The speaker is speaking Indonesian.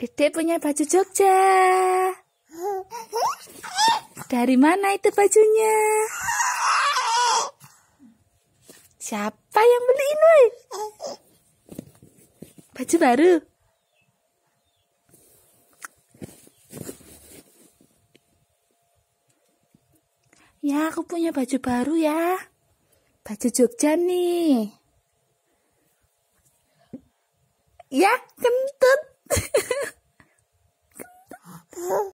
Dede punya baju Jogja. Dari mana itu bajunya? Siapa yang beliin, woi? Baju baru. Ya, aku punya baju baru ya. Baju Jogja nih. Ya, kentut.